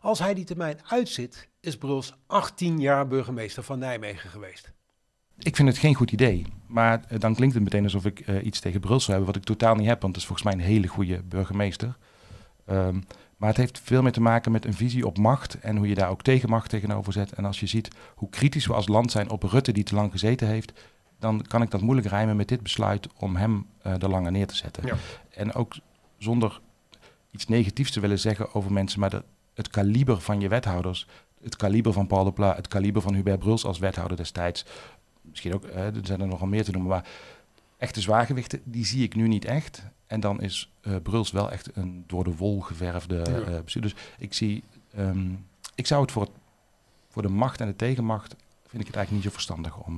Als hij die termijn uitzit, is Bruls 18 jaar burgemeester van Nijmegen geweest. Ik vind het geen goed idee. Maar eh, dan klinkt het meteen alsof ik eh, iets tegen Bruls zou hebben, wat ik totaal niet heb, want het is volgens mij een hele goede burgemeester. Ehm, maar het heeft veel meer te maken met een visie op macht en hoe je daar ook tegenmacht tegenover zet. En als je ziet hoe kritisch we als land zijn op Rutte die te lang gezeten heeft, dan kan ik dat moeilijk rijmen met dit besluit om hem uh, er langer neer te zetten. Ja. En ook zonder iets negatiefs te willen zeggen over mensen, maar de, het kaliber van je wethouders, het kaliber van Paul de Pla, het kaliber van Hubert Bruls als wethouder destijds. Misschien ook, er zijn er nogal meer te noemen, maar echte zwaargewichten, die zie ik nu niet echt. En dan is eh, Bruls wel echt een door de wol geverfde eh, bestuurder. Dus ik zie, ehm, ik zou het voor, het, voor de macht en de tegenmacht, vind ik het eigenlijk niet zo verstandig om...